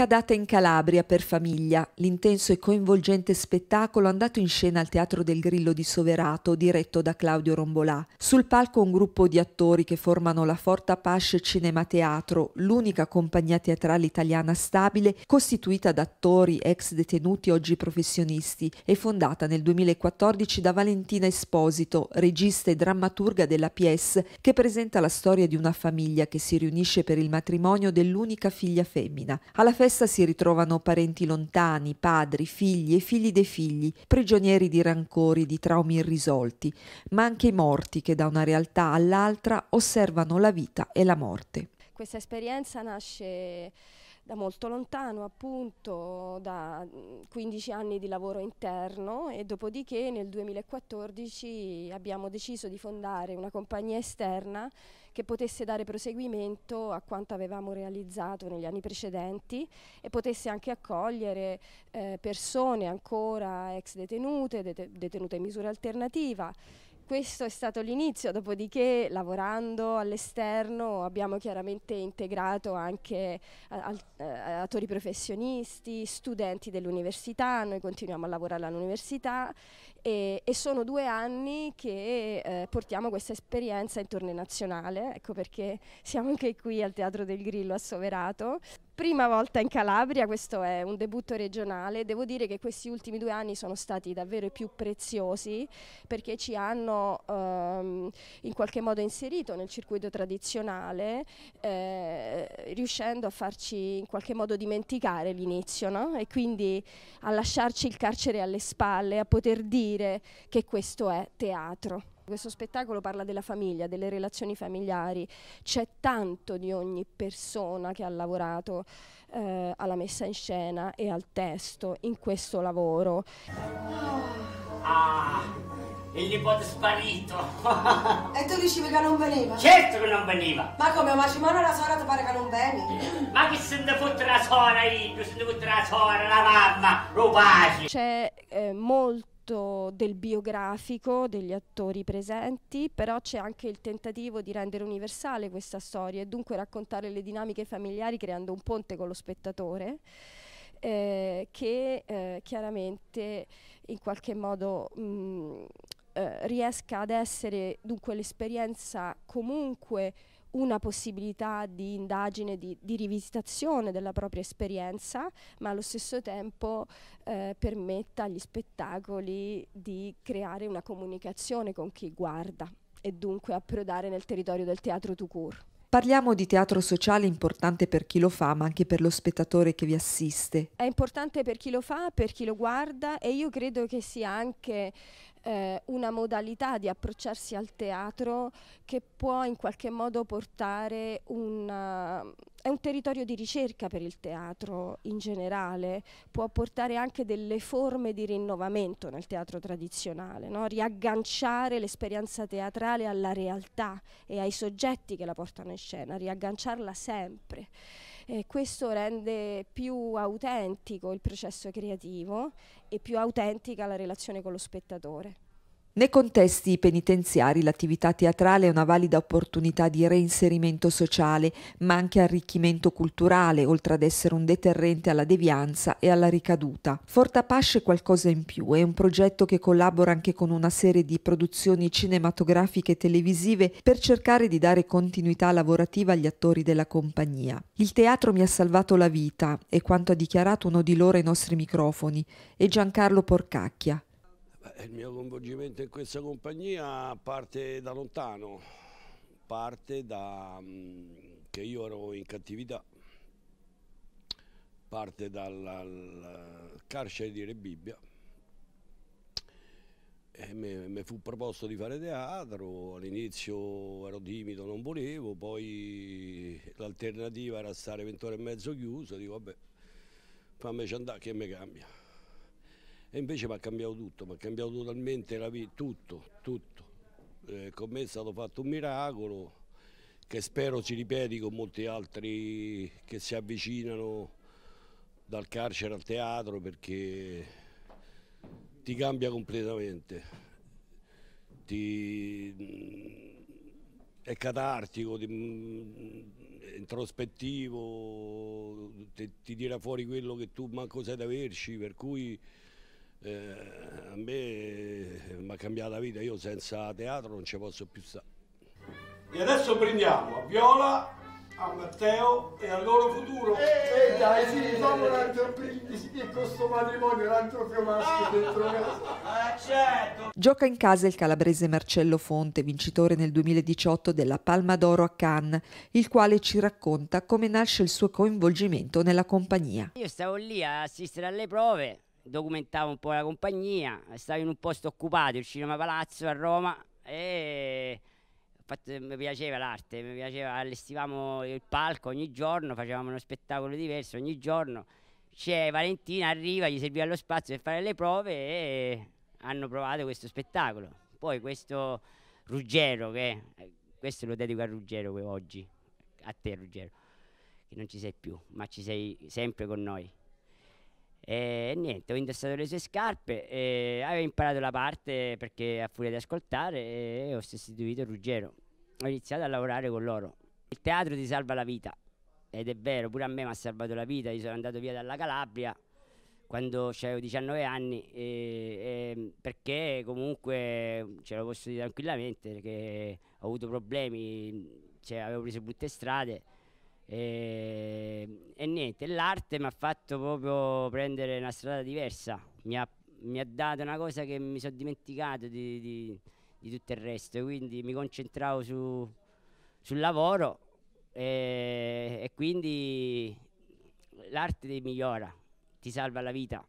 L'unica data in Calabria per famiglia, l'intenso e coinvolgente spettacolo andato in scena al Teatro del Grillo di Soverato, diretto da Claudio Rombolà. Sul palco un gruppo di attori che formano la Forta Pasce Cinema Teatro, l'unica compagnia teatrale italiana stabile costituita da attori, ex detenuti, oggi professionisti, e fondata nel 2014 da Valentina Esposito, regista e drammaturga della PS, che presenta la storia di una famiglia che si riunisce per il matrimonio dell'unica figlia femmina. Alla festa festa si ritrovano parenti lontani, padri, figli e figli dei figli, prigionieri di rancori, di traumi irrisolti, ma anche i morti che da una realtà all'altra osservano la vita e la morte. Questa esperienza nasce da molto lontano, appunto da 15 mm, anni di lavoro interno e dopodiché nel 2014 abbiamo deciso di fondare una compagnia esterna che potesse dare proseguimento a quanto avevamo realizzato negli anni precedenti e potesse anche accogliere eh, persone ancora ex detenute, det detenute in misura alternativa questo è stato l'inizio, dopodiché lavorando all'esterno abbiamo chiaramente integrato anche a, eh, a, eh, attori professionisti, studenti dell'università, noi continuiamo a lavorare all'università e, e, sono due anni che eh, portiamo questa esperienza in tournée nazionale, ecco perché siamo anche qui al Teatro del Grillo a Soverato prima volta in Calabria, questo è un debutto regionale, devo dire che questi ultimi due anni sono stati davvero i più preziosi perché ci hanno ehm, in qualche modo inserito nel circuito tradizionale, eh, riuscendo a farci in qualche modo dimenticare l'inizio no? e quindi a lasciarci il carcere alle spalle, a poter dire che questo è teatro. Questo spettacolo parla della famiglia, delle relazioni familiari, c'è tanto di ogni persona che ha lavorato eh, alla messa in scena e al testo in questo lavoro. Ah, il nipote sparito! e tu dicevi che non veniva? Certo che non veniva! Ma come, ma ci mano la sora ti pare che non veni? ma che se ne fotte la sora io, se ne fotte la sora, la mamma, lo pace! C'è eh, molto molto del biografico degli attori presenti, però c'è anche il tentativo di rendere universale questa storia e dunque raccontare le dinamiche familiari creando un ponte con lo spettatore. Eh, che eh, chiaramente in qualche modo mh, mm, eh, riesca ad essere dunque l'esperienza comunque una possibilità di indagine, di, di, rivisitazione della propria esperienza, ma allo stesso tempo eh, permetta agli spettacoli di creare una comunicazione con chi guarda e dunque approdare nel territorio del teatro tout Parliamo di teatro sociale importante per chi lo fa, ma anche per lo spettatore che vi assiste. È importante per chi lo fa, per chi lo guarda e io credo che sia anche eh, una modalità di approcciarsi al teatro che può in qualche modo portare una, eh, è un territorio di ricerca per il teatro in generale, può portare anche delle forme di rinnovamento nel teatro tradizionale, no? riagganciare l'esperienza teatrale alla realtà e ai soggetti che la portano in scena, riagganciarla sempre eh, questo rende più autentico il processo creativo e più autentica la relazione con lo spettatore. Nei contesti penitenziari l'attività teatrale è una valida opportunità di reinserimento sociale, ma anche arricchimento culturale, oltre ad essere un deterrente alla devianza e alla ricaduta. Fortapash è qualcosa in più, è un progetto che collabora anche con una serie di produzioni cinematografiche e televisive per cercare di dare continuità lavorativa agli attori della compagnia. Il teatro mi ha salvato la vita, è quanto ha dichiarato uno di loro ai nostri microfoni, e Giancarlo Porcacchia, eh, il mio coinvolgimento in questa compagnia parte da lontano, parte da mm, che io ero in cattività, parte dal carcere di Rebibbia e mi fu proposto di fare teatro, all'inizio ero timido, non volevo, poi l'alternativa era stare 20 ore e mezzo chiuso, dico vabbè fammi andare che mi cambia. E invece mi ha cambiato tutto, mi ha cambiato totalmente la vita, tutto, tutto. Eh, con me è stato fatto un miracolo che spero si ripeti con molti altri che si avvicinano dal carcere al teatro perché ti cambia completamente. Ti... Mm, è catartico, ti... Mm, è introspettivo, ti, ti tira fuori quello che tu manco sai da averci, per cui eh, a me eh, mi ha cambiato la vita, io senza teatro non ci posso più stare. E adesso prendiamo a Viola, a Matteo e al loro futuro. E eh, dai, eh, sì, facciamo un altro brindisi e questo matrimonio, un altro fiomaschio dentro casa. Eh, certo. Gioca in casa il calabrese Marcello Fonte, vincitore nel 2018 della Palma d'Oro a Cannes, il quale ci racconta come nasce il suo coinvolgimento nella compagnia. Io stavo lì a assistere alle prove documentavo un po' la compagnia, stavo in un posto occupato, il Cinema Palazzo a Roma e fatto, mi piaceva l'arte, mi piaceva, allestivamo il palco ogni giorno, facevamo uno spettacolo diverso ogni giorno. C'è Valentina, arriva, gli serviva lo spazio per fare le prove e hanno provato questo spettacolo. Poi questo Ruggero, che questo lo dedico a Ruggero oggi, a te Ruggero, che non ci sei più, ma ci sei sempre con noi. E niente, ho indossato le sue scarpe e avevo imparato la parte perché a furia di ascoltare e ho sostituito Ruggero. Ho iniziato a lavorare con loro. Il teatro ti salva la vita ed è vero, pure a me mi ha salvato la vita. Io sono andato via dalla Calabria quando avevo 19 anni e, e perché comunque ce lo posso dire tranquillamente perché ho avuto problemi, cioè, avevo preso brutte strade e, ehm, e niente, l'arte mi ha fatto proprio prendere una strada diversa, mi ha, mi ha dato una cosa che mi sono dimenticato di, di, di, tutto il resto, quindi mi concentravo su, sul lavoro e, ehm, e quindi l'arte ti migliora, ti salva la vita.